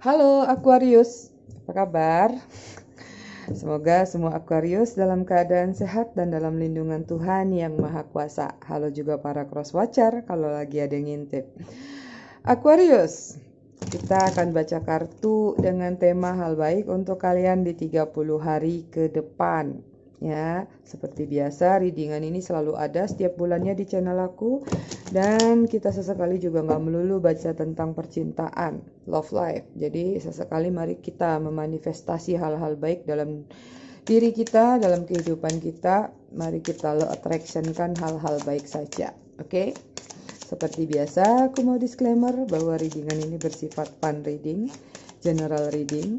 Halo Aquarius, apa kabar? Semoga semua Aquarius dalam keadaan sehat dan dalam lindungan Tuhan yang Maha Kuasa. Halo juga para cross watcher kalau lagi ada yang ngintip. Aquarius, kita akan baca kartu dengan tema hal baik untuk kalian di 30 hari ke depan selanjutnya. Seperti biasa, readingan ini selalu ada setiap bulannya di channel aku. Dan kita sesekali juga nggak melulu baca tentang percintaan, love life. Jadi sesekali mari kita memanifestasi hal-hal baik dalam diri kita, dalam kehidupan kita. Mari kita lo attractionkan hal-hal baik saja. Oke? Okay? Seperti biasa, aku mau disclaimer bahwa readingan ini bersifat fun reading, general reading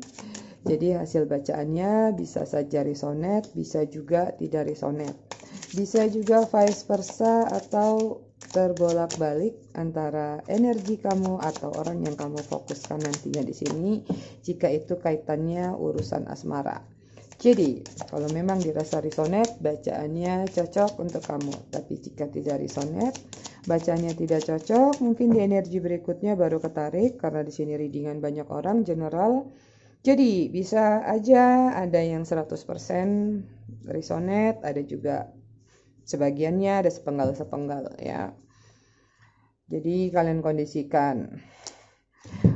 jadi hasil bacaannya bisa saja risonet, bisa juga tidak risonet. Bisa juga vice versa atau terbolak-balik antara energi kamu atau orang yang kamu fokuskan nantinya di sini jika itu kaitannya urusan asmara. Jadi, kalau memang dirasa risonet, bacaannya cocok untuk kamu. Tapi jika tidak risonet, bacaannya tidak cocok, mungkin di energi berikutnya baru ketarik karena di sini readingan banyak orang general jadi bisa aja ada yang 100% risonet, ada juga sebagiannya, ada sepenggal-sepenggal ya. Jadi kalian kondisikan.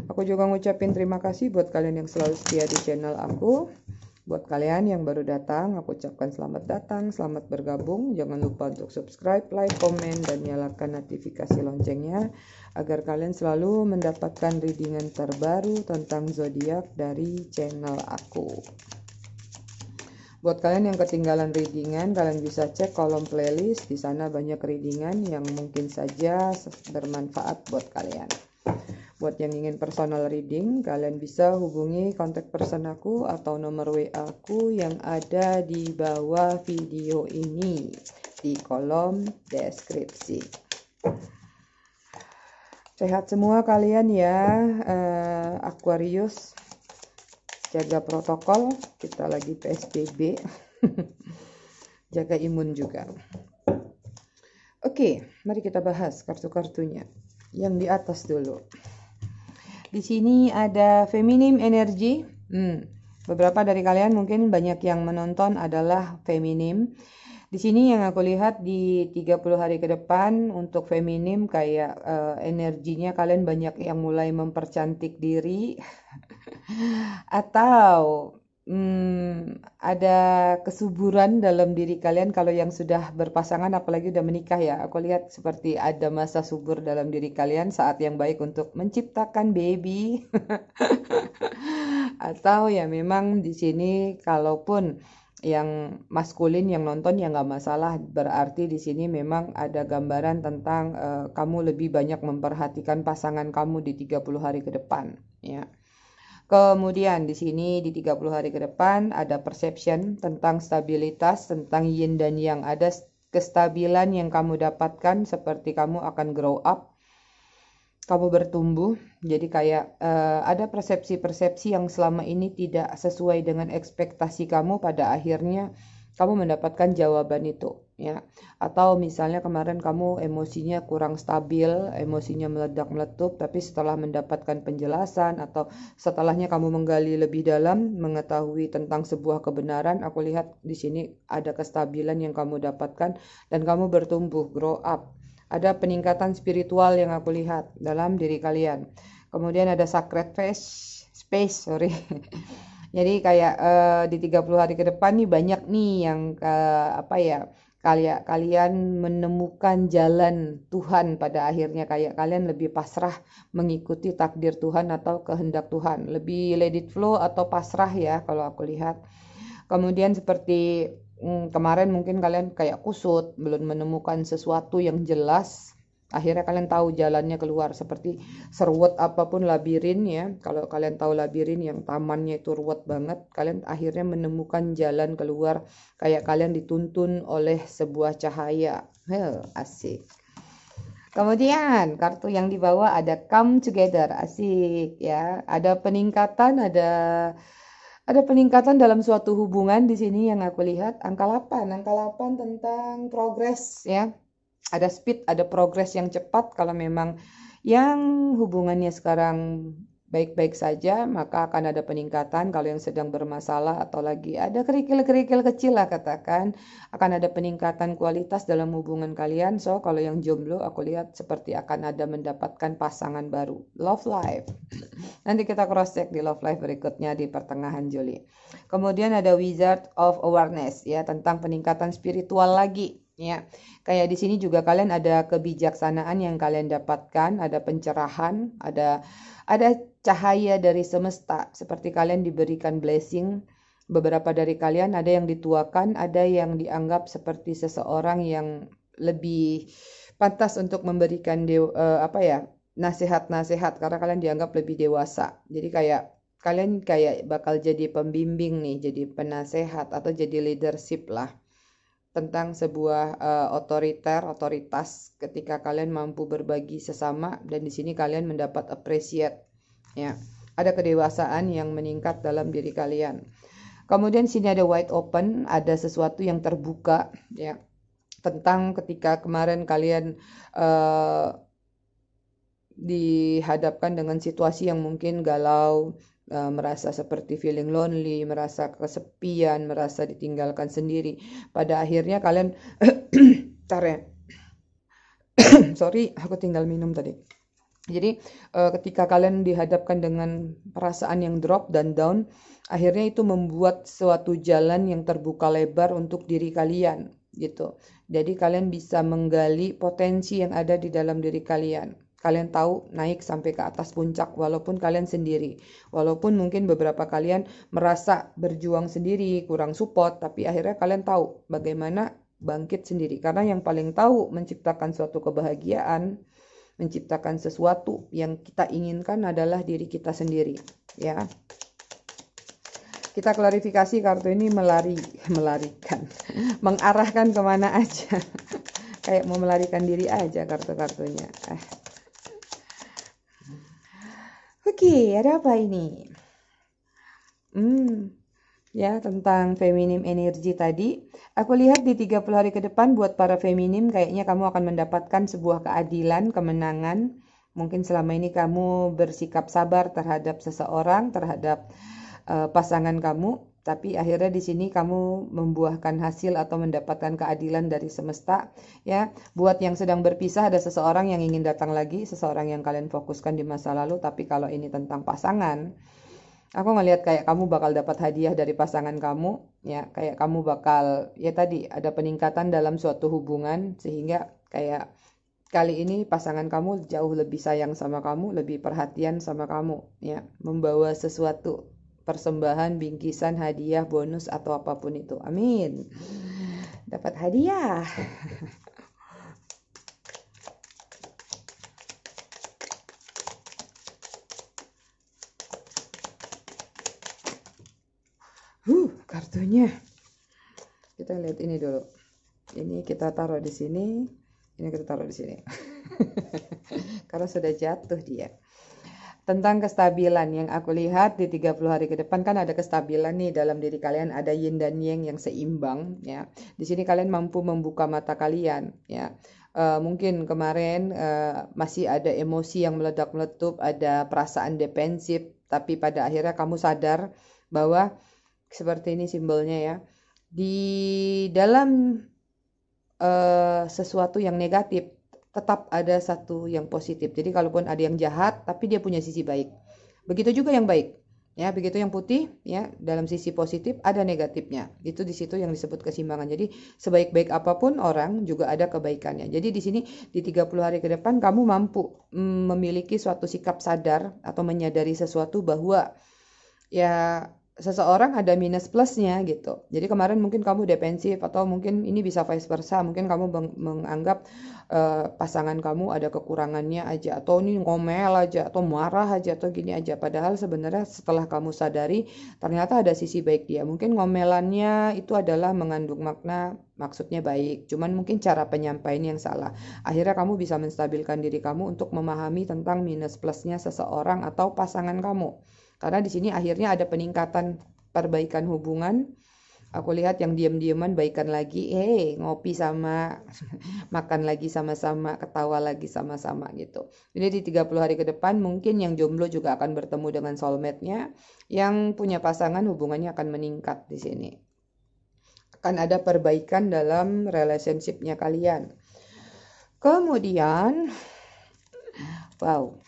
Aku juga ngucapin terima kasih buat kalian yang selalu setia di channel aku. Buat kalian yang baru datang, aku ucapkan selamat datang, selamat bergabung. Jangan lupa untuk subscribe, like, komen, dan nyalakan notifikasi loncengnya agar kalian selalu mendapatkan readingan terbaru tentang zodiak dari channel aku. Buat kalian yang ketinggalan readingan, kalian bisa cek kolom playlist. Di sana banyak readingan yang mungkin saja bermanfaat buat kalian. Buat yang ingin personal reading, kalian bisa hubungi kontak person aku atau nomor WA aku yang ada di bawah video ini di kolom deskripsi. Sehat semua kalian ya, uh, Aquarius. Jaga protokol, kita lagi PSBB. Jaga imun juga. Oke, mari kita bahas kartu-kartunya. Yang di atas dulu. Di sini ada feminim energi. Hmm, beberapa dari kalian mungkin banyak yang menonton adalah feminim. Di sini yang aku lihat di 30 hari ke depan untuk feminim kayak uh, energinya kalian banyak yang mulai mempercantik diri atau hmm, ada kesuburan dalam diri kalian kalau yang sudah berpasangan apalagi sudah menikah ya. Aku lihat seperti ada masa subur dalam diri kalian saat yang baik untuk menciptakan baby. Atau ya memang di sini kalaupun yang maskulin yang nonton ya nggak masalah berarti di sini memang ada gambaran tentang uh, kamu lebih banyak memperhatikan pasangan kamu di 30 hari ke depan ya. Kemudian di sini di 30 hari ke depan ada perception tentang stabilitas, tentang yin dan yang ada kestabilan yang kamu dapatkan seperti kamu akan grow up, kamu bertumbuh. Jadi kayak uh, ada persepsi-persepsi yang selama ini tidak sesuai dengan ekspektasi kamu pada akhirnya kamu mendapatkan jawaban itu ya atau misalnya kemarin kamu emosinya kurang stabil emosinya meledak meletup tapi setelah mendapatkan penjelasan atau setelahnya kamu menggali lebih dalam mengetahui tentang sebuah kebenaran aku lihat di sini ada kestabilan yang kamu dapatkan dan kamu bertumbuh grow up ada peningkatan spiritual yang aku lihat dalam diri kalian kemudian ada sacred face space sorry jadi kayak uh, di 30 hari ke depan nih banyak nih yang uh, apa ya kayak kalian menemukan jalan Tuhan pada akhirnya kayak kalian lebih pasrah mengikuti takdir Tuhan atau kehendak Tuhan lebih let it flow atau pasrah ya kalau aku lihat kemudian seperti mm, kemarin mungkin kalian kayak kusut belum menemukan sesuatu yang jelas akhirnya kalian tahu jalannya keluar seperti seruat apapun labirin ya kalau kalian tahu labirin yang tamannya itu ruwet banget kalian akhirnya menemukan jalan keluar kayak kalian dituntun oleh sebuah cahaya asik kemudian kartu yang dibawa ada come together asik ya ada peningkatan ada ada peningkatan dalam suatu hubungan di sini yang aku lihat angka 8 angka 8 tentang progress ya ada speed, ada progres yang cepat kalau memang yang hubungannya sekarang baik-baik saja maka akan ada peningkatan kalau yang sedang bermasalah atau lagi ada kerikil-kerikil kecil lah katakan akan ada peningkatan kualitas dalam hubungan kalian so kalau yang jomblo aku lihat seperti akan ada mendapatkan pasangan baru love life nanti kita cross check di love life berikutnya di pertengahan Juli kemudian ada wizard of awareness ya tentang peningkatan spiritual lagi Ya, kayak di sini juga kalian ada kebijaksanaan yang kalian dapatkan, ada pencerahan, ada ada cahaya dari semesta seperti kalian diberikan blessing. Beberapa dari kalian ada yang dituakan, ada yang dianggap seperti seseorang yang lebih pantas untuk memberikan dewa, eh, apa ya nasihat-nasihat karena kalian dianggap lebih dewasa. Jadi kayak kalian kayak bakal jadi pembimbing nih, jadi penasehat atau jadi leadership lah tentang sebuah uh, otoriter, otoritas ketika kalian mampu berbagi sesama dan di sini kalian mendapat appreciate ya. Ada kedewasaan yang meningkat dalam diri kalian. Kemudian sini ada wide open, ada sesuatu yang terbuka ya. Tentang ketika kemarin kalian uh, dihadapkan dengan situasi yang mungkin galau, Eh, merasa seperti feeling lonely, merasa kesepian, merasa ditinggalkan sendiri. Pada akhirnya kalian ya, Sorry, aku tinggal minum tadi. Jadi uh, ketika kalian dihadapkan dengan perasaan yang drop dan down, akhirnya itu membuat suatu jalan yang terbuka lebar untuk diri kalian gitu. Jadi kalian bisa menggali potensi yang ada di dalam diri kalian kalian tahu naik sampai ke atas puncak walaupun kalian sendiri. Walaupun mungkin beberapa kalian merasa berjuang sendiri, kurang support, tapi akhirnya kalian tahu bagaimana bangkit sendiri. Karena yang paling tahu menciptakan suatu kebahagiaan, menciptakan sesuatu yang kita inginkan adalah diri kita sendiri, ya. Kita klarifikasi kartu ini melari, melarikan, mengarahkan kemana aja kayak mau melarikan diri aja kartu-kartunya. Eh. Oke, ada apa ini? Hmm, ya tentang feminim energi tadi. Aku lihat di 30 hari ke depan buat para feminim kayaknya kamu akan mendapatkan sebuah keadilan, kemenangan. Mungkin selama ini kamu bersikap sabar terhadap seseorang, terhadap uh, pasangan kamu tapi akhirnya di sini kamu membuahkan hasil atau mendapatkan keadilan dari semesta ya buat yang sedang berpisah ada seseorang yang ingin datang lagi seseorang yang kalian fokuskan di masa lalu tapi kalau ini tentang pasangan aku ngelihat kayak kamu bakal dapat hadiah dari pasangan kamu ya kayak kamu bakal ya tadi ada peningkatan dalam suatu hubungan sehingga kayak kali ini pasangan kamu jauh lebih sayang sama kamu lebih perhatian sama kamu ya membawa sesuatu persembahan, bingkisan, hadiah, bonus atau apapun itu. Amin. Dapat hadiah. Huh, kartunya. Kita lihat ini dulu. Ini kita taruh di sini. Ini kita taruh di sini. Karena sudah jatuh dia tentang kestabilan yang aku lihat di 30 hari ke depan kan ada kestabilan nih dalam diri kalian ada yin dan yang yang seimbang ya. Di sini kalian mampu membuka mata kalian ya. e, mungkin kemarin e, masih ada emosi yang meledak-meletup, ada perasaan defensif, tapi pada akhirnya kamu sadar bahwa seperti ini simbolnya ya. Di dalam e, sesuatu yang negatif tetap ada satu yang positif. Jadi kalaupun ada yang jahat, tapi dia punya sisi baik. Begitu juga yang baik, ya. Begitu yang putih, ya. Dalam sisi positif ada negatifnya. Itu di situ yang disebut kesimbangan. Jadi sebaik-baik apapun orang juga ada kebaikannya. Jadi di sini di 30 hari ke depan kamu mampu mm, memiliki suatu sikap sadar atau menyadari sesuatu bahwa ya seseorang ada minus plusnya gitu. Jadi kemarin mungkin kamu defensif atau mungkin ini bisa vice versa. Mungkin kamu menganggap Eh, pasangan kamu ada kekurangannya aja atau ini ngomel aja atau marah aja atau gini aja padahal sebenarnya setelah kamu sadari ternyata ada sisi baik dia mungkin ngomelannya itu adalah mengandung makna maksudnya baik cuman mungkin cara penyampaian yang salah akhirnya kamu bisa menstabilkan diri kamu untuk memahami tentang minus plusnya seseorang atau pasangan kamu karena di sini akhirnya ada peningkatan perbaikan hubungan Aku lihat yang diam-diaman baikan lagi, hei ngopi sama, makan lagi sama-sama, ketawa lagi sama-sama gitu. Jadi di 30 hari ke depan mungkin yang jomblo juga akan bertemu dengan soulmate-nya, yang punya pasangan hubungannya akan meningkat di sini. Akan ada perbaikan dalam relationship-nya kalian. Kemudian, wow,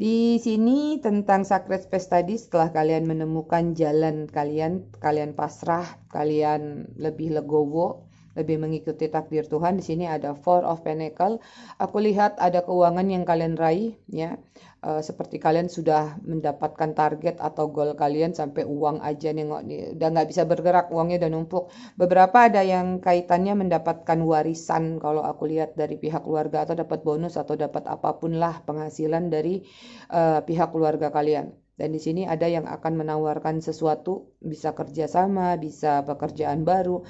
di sini tentang sacred space tadi setelah kalian menemukan jalan kalian, kalian pasrah, kalian lebih legowo, lebih mengikuti takdir Tuhan. Di sini ada Four of Pentacle. Aku lihat ada keuangan yang kalian raih, ya. E, seperti kalian sudah mendapatkan target atau goal kalian sampai uang aja nengok nih, udah nggak bisa bergerak, uangnya dan numpuk. Beberapa ada yang kaitannya mendapatkan warisan kalau aku lihat dari pihak keluarga atau dapat bonus atau dapat apapun lah penghasilan dari e, pihak keluarga kalian. Dan di sini ada yang akan menawarkan sesuatu, bisa kerjasama, bisa pekerjaan baru,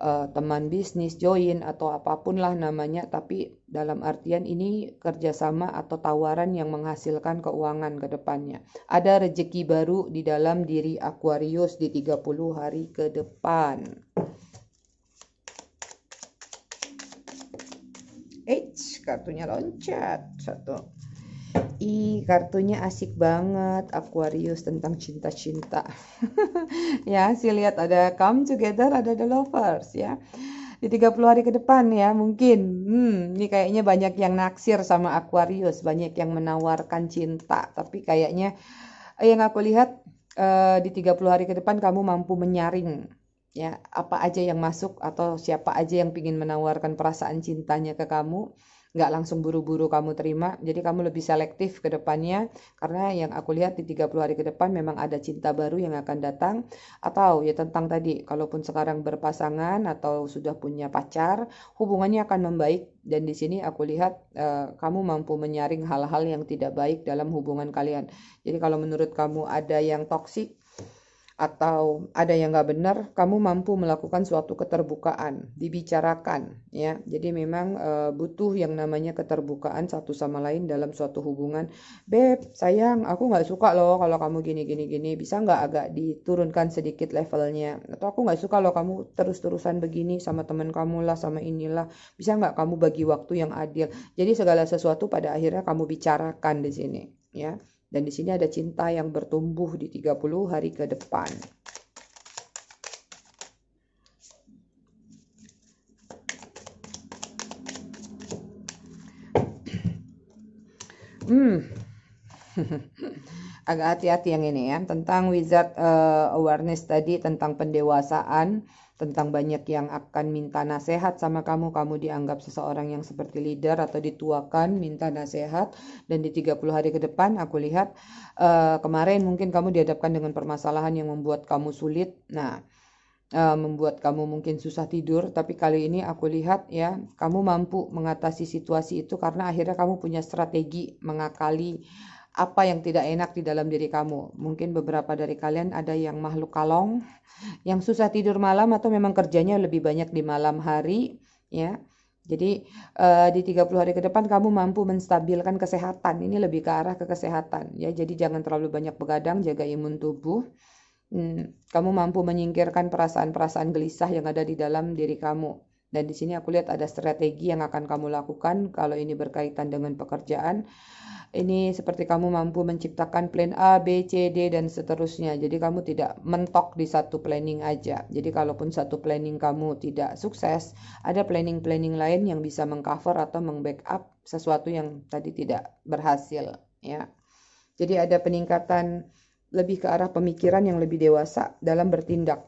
uh, teman bisnis join atau apapun lah namanya tapi dalam artian ini kerjasama atau tawaran yang menghasilkan keuangan ke depannya ada rejeki baru di dalam diri Aquarius di 30 hari ke depan Eits, kartunya loncat satu i kartunya asik banget Aquarius tentang cinta-cinta ya sih lihat ada come together ada the lovers ya di 30 hari ke depan ya mungkin hmm, ini kayaknya banyak yang naksir sama Aquarius banyak yang menawarkan cinta tapi kayaknya eh, yang aku lihat eh, di 30 hari ke depan kamu mampu menyaring ya apa aja yang masuk atau siapa aja yang ingin menawarkan perasaan cintanya ke kamu nggak langsung buru-buru kamu terima jadi kamu lebih selektif ke depannya karena yang aku lihat di 30 hari ke depan memang ada cinta baru yang akan datang atau ya tentang tadi kalaupun sekarang berpasangan atau sudah punya pacar hubungannya akan membaik dan di sini aku lihat uh, kamu mampu menyaring hal-hal yang tidak baik dalam hubungan kalian. Jadi kalau menurut kamu ada yang toksik atau ada yang nggak benar, kamu mampu melakukan suatu keterbukaan, dibicarakan, ya. Jadi memang e, butuh yang namanya keterbukaan satu sama lain dalam suatu hubungan. Beb, sayang, aku nggak suka loh kalau kamu gini gini gini, bisa nggak agak diturunkan sedikit levelnya? Atau aku nggak suka loh kamu terus terusan begini sama teman kamu lah, sama inilah, bisa nggak kamu bagi waktu yang adil? Jadi segala sesuatu pada akhirnya kamu bicarakan di sini, ya. Dan di sini ada cinta yang bertumbuh di 30 hari ke depan. Hmm. Agak hati-hati yang ini ya, tentang wizard uh, awareness tadi tentang pendewasaan tentang banyak yang akan minta nasihat sama kamu, kamu dianggap seseorang yang seperti leader atau dituakan minta nasihat dan di 30 hari ke depan aku lihat uh, kemarin mungkin kamu dihadapkan dengan permasalahan yang membuat kamu sulit. Nah, uh, membuat kamu mungkin susah tidur, tapi kali ini aku lihat ya, kamu mampu mengatasi situasi itu karena akhirnya kamu punya strategi mengakali apa yang tidak enak di dalam diri kamu. Mungkin beberapa dari kalian ada yang makhluk kalong, yang susah tidur malam atau memang kerjanya lebih banyak di malam hari, ya. Jadi uh, di 30 hari ke depan kamu mampu menstabilkan kesehatan. Ini lebih ke arah ke kesehatan ya. Jadi jangan terlalu banyak begadang, jaga imun tubuh. Hmm, kamu mampu menyingkirkan perasaan-perasaan gelisah yang ada di dalam diri kamu dan di sini aku lihat ada strategi yang akan kamu lakukan kalau ini berkaitan dengan pekerjaan. Ini seperti kamu mampu menciptakan plan A, B, C, D dan seterusnya. Jadi kamu tidak mentok di satu planning aja. Jadi kalaupun satu planning kamu tidak sukses, ada planning-planning lain yang bisa mengcover atau mengbackup sesuatu yang tadi tidak berhasil, ya. Jadi ada peningkatan lebih ke arah pemikiran yang lebih dewasa dalam bertindak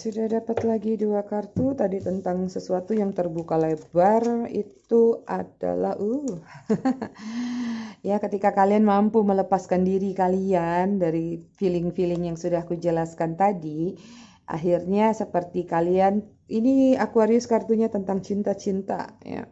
sudah dapat lagi dua kartu tadi tentang sesuatu yang terbuka lebar itu adalah uh ya ketika kalian mampu melepaskan diri kalian dari feeling-feeling yang sudah aku jelaskan tadi akhirnya seperti kalian ini Aquarius kartunya tentang cinta-cinta ya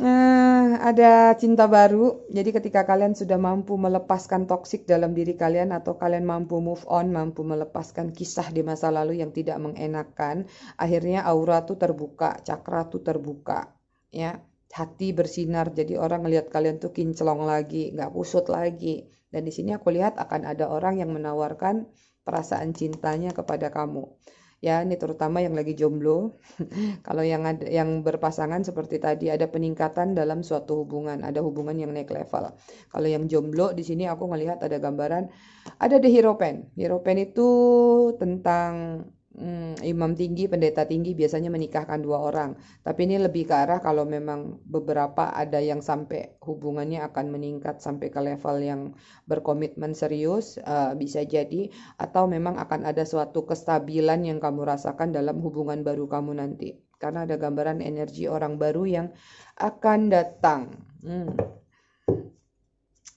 Nah, ada cinta baru. Jadi ketika kalian sudah mampu melepaskan toksik dalam diri kalian atau kalian mampu move on, mampu melepaskan kisah di masa lalu yang tidak mengenakan, akhirnya aura tuh terbuka, cakra tuh terbuka, ya. Hati bersinar, jadi orang ngelihat kalian tuh kinclong lagi, nggak pusut lagi. Dan di sini aku lihat akan ada orang yang menawarkan perasaan cintanya kepada kamu ya ini terutama yang lagi jomblo kalau yang ada, yang berpasangan seperti tadi ada peningkatan dalam suatu hubungan ada hubungan yang naik level kalau yang jomblo di sini aku melihat ada gambaran ada di hero pen hero pen itu tentang hmm, imam tinggi, pendeta tinggi biasanya menikahkan dua orang. Tapi ini lebih ke arah kalau memang beberapa ada yang sampai hubungannya akan meningkat sampai ke level yang berkomitmen serius uh, bisa jadi atau memang akan ada suatu kestabilan yang kamu rasakan dalam hubungan baru kamu nanti. Karena ada gambaran energi orang baru yang akan datang. Hmm.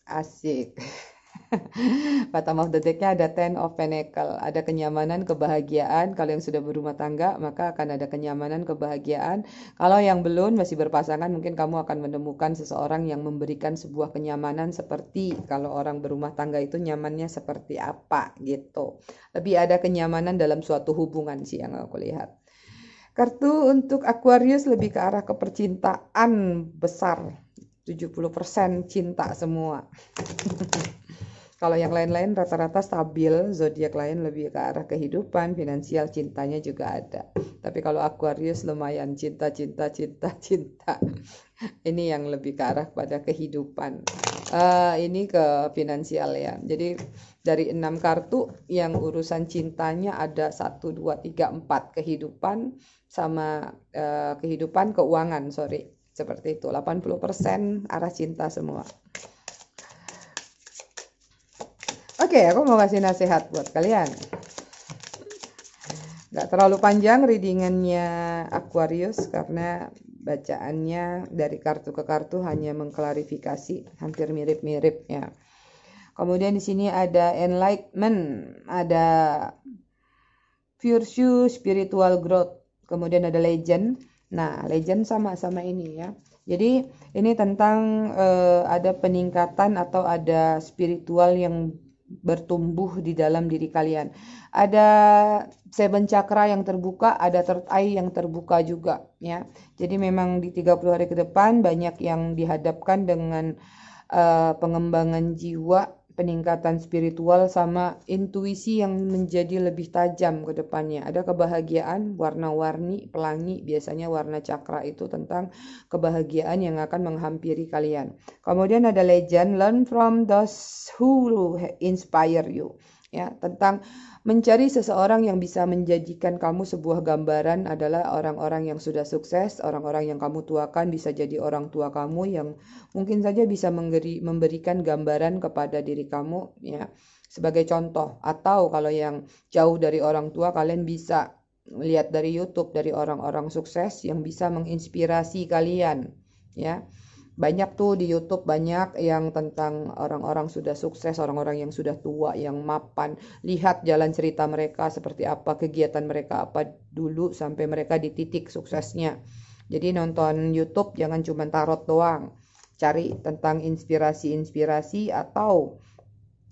Asik. Bottom of the deck ada Ten of Pentacle, ada kenyamanan, kebahagiaan. Kalau yang sudah berumah tangga, maka akan ada kenyamanan, kebahagiaan. Kalau yang belum masih berpasangan, mungkin kamu akan menemukan seseorang yang memberikan sebuah kenyamanan seperti kalau orang berumah tangga itu nyamannya seperti apa gitu. Lebih ada kenyamanan dalam suatu hubungan sih yang aku lihat. Kartu untuk Aquarius lebih ke arah kepercintaan besar. 70% cinta semua. Kalau yang lain-lain rata-rata stabil, zodiak lain lebih ke arah kehidupan, finansial, cintanya juga ada. Tapi kalau Aquarius lumayan cinta, cinta, cinta, cinta. Ini yang lebih ke arah pada kehidupan. Uh, ini ke finansial ya. Jadi dari enam kartu yang urusan cintanya ada satu, dua, tiga, empat kehidupan sama uh, kehidupan keuangan, sorry. Seperti itu, 80% arah cinta semua. Oke, okay, aku mau kasih nasihat buat kalian. Gak terlalu panjang readingannya Aquarius karena bacaannya dari kartu ke kartu hanya mengklarifikasi, hampir mirip-mirip ya. Kemudian di sini ada enlightenment, ada virtue spiritual growth, kemudian ada legend. Nah, legend sama-sama ini ya. Jadi ini tentang uh, ada peningkatan atau ada spiritual yang bertumbuh di dalam diri kalian. Ada seven cakra yang terbuka, ada third eye yang terbuka juga ya. Jadi memang di 30 hari ke depan banyak yang dihadapkan dengan uh, pengembangan jiwa peningkatan spiritual sama intuisi yang menjadi lebih tajam ke depannya. Ada kebahagiaan warna-warni pelangi, biasanya warna cakra itu tentang kebahagiaan yang akan menghampiri kalian. Kemudian ada legend learn from those who inspire you ya tentang mencari seseorang yang bisa menjadikan kamu sebuah gambaran adalah orang-orang yang sudah sukses, orang-orang yang kamu tuakan bisa jadi orang tua kamu yang mungkin saja bisa memberi, memberikan gambaran kepada diri kamu ya sebagai contoh atau kalau yang jauh dari orang tua kalian bisa lihat dari YouTube dari orang-orang sukses yang bisa menginspirasi kalian ya banyak tuh di YouTube banyak yang tentang orang-orang sudah sukses, orang-orang yang sudah tua, yang mapan. Lihat jalan cerita mereka seperti apa, kegiatan mereka apa dulu sampai mereka di titik suksesnya. Jadi nonton YouTube jangan cuma tarot doang. Cari tentang inspirasi-inspirasi atau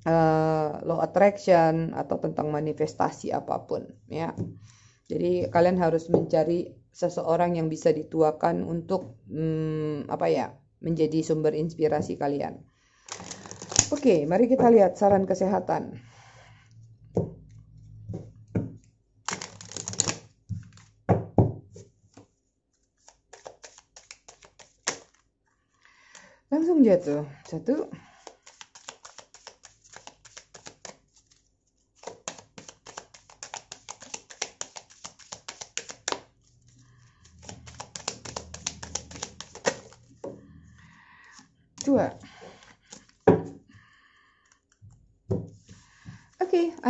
uh, law attraction atau tentang manifestasi apapun ya. Jadi kalian harus mencari seseorang yang bisa dituakan untuk hmm, apa ya? menjadi sumber inspirasi kalian. Oke, mari kita lihat saran kesehatan. Langsung jatuh. Satu,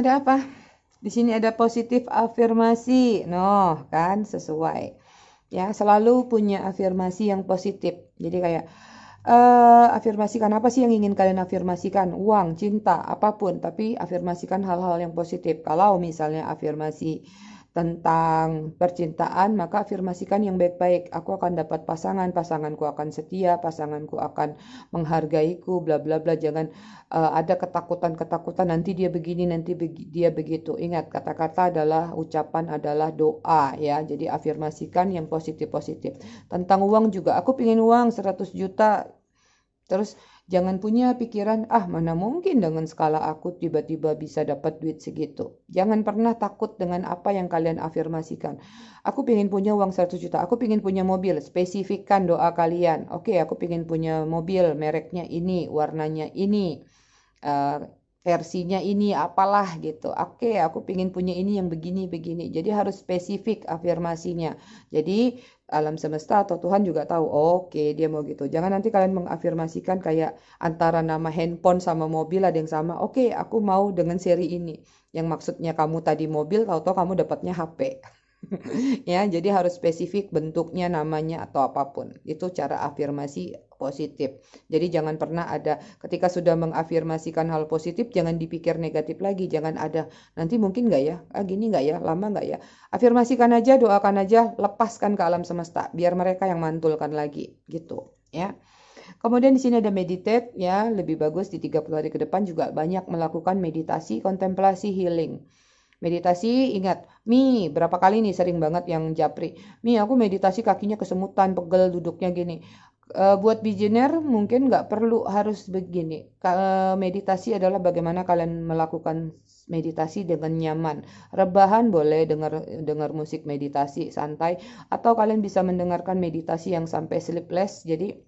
ada apa? Di sini ada positif afirmasi. Noh, kan sesuai. Ya, selalu punya afirmasi yang positif. Jadi kayak uh, afirmasikan apa sih yang ingin kalian afirmasikan? Uang, cinta, apapun, tapi afirmasikan hal-hal yang positif. Kalau misalnya afirmasi tentang percintaan, maka afirmasikan yang baik-baik. Aku akan dapat pasangan, pasanganku akan setia, pasanganku akan menghargaiku, bla bla bla. Jangan uh, ada ketakutan-ketakutan nanti dia begini, nanti begi, dia begitu. Ingat, kata-kata adalah ucapan adalah doa ya. Jadi afirmasikan yang positif-positif. Tentang uang juga, aku pingin uang 100 juta. Terus Jangan punya pikiran, ah mana mungkin dengan skala aku tiba-tiba bisa dapat duit segitu. Jangan pernah takut dengan apa yang kalian afirmasikan. Aku pingin punya uang 100 juta, aku pingin punya mobil, spesifikkan doa kalian. Oke, okay, aku pingin punya mobil, mereknya ini, warnanya ini, uh, versinya ini, apalah gitu. Oke, okay, aku pingin punya ini yang begini-begini. Jadi harus spesifik afirmasinya. Jadi alam semesta atau Tuhan juga tahu oke okay, dia mau gitu jangan nanti kalian mengafirmasikan kayak antara nama handphone sama mobil ada yang sama oke okay, aku mau dengan seri ini yang maksudnya kamu tadi mobil tahu-tahu kamu dapatnya HP ya jadi harus spesifik bentuknya namanya atau apapun itu cara afirmasi positif. Jadi jangan pernah ada ketika sudah mengafirmasikan hal positif jangan dipikir negatif lagi, jangan ada nanti mungkin nggak ya, ah gini nggak ya, lama nggak ya. Afirmasikan aja, doakan aja, lepaskan ke alam semesta biar mereka yang mantulkan lagi gitu ya. Kemudian di sini ada meditate ya, lebih bagus di 30 hari ke depan juga banyak melakukan meditasi, kontemplasi, healing. Meditasi ingat, Mi, berapa kali nih sering banget yang japri. Mi, aku meditasi kakinya kesemutan, pegel duduknya gini uh, buat beginner mungkin nggak perlu harus begini. Ka eh, meditasi adalah bagaimana kalian melakukan meditasi dengan nyaman. Rebahan boleh dengar dengar musik meditasi santai atau kalian bisa mendengarkan meditasi yang sampai sleepless. Jadi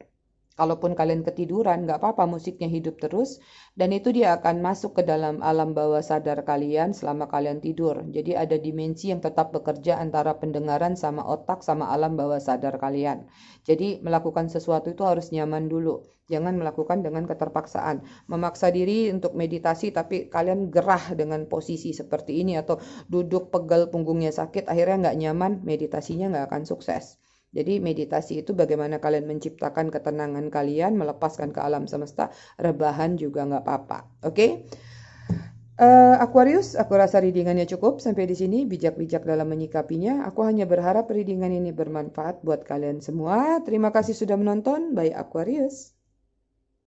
Kalaupun kalian ketiduran, nggak apa-apa musiknya hidup terus dan itu dia akan masuk ke dalam alam bawah sadar kalian selama kalian tidur. Jadi ada dimensi yang tetap bekerja antara pendengaran sama otak sama alam bawah sadar kalian. Jadi melakukan sesuatu itu harus nyaman dulu. Jangan melakukan dengan keterpaksaan. Memaksa diri untuk meditasi tapi kalian gerah dengan posisi seperti ini atau duduk pegel punggungnya sakit akhirnya nggak nyaman, meditasinya nggak akan sukses. Jadi meditasi itu bagaimana kalian menciptakan ketenangan kalian, melepaskan ke alam semesta, rebahan juga nggak apa-apa. Oke? Okay? Uh, eh, Aquarius, aku rasa readingannya cukup sampai di sini bijak-bijak dalam menyikapinya. Aku hanya berharap readingan ini bermanfaat buat kalian semua. Terima kasih sudah menonton. Bye Aquarius.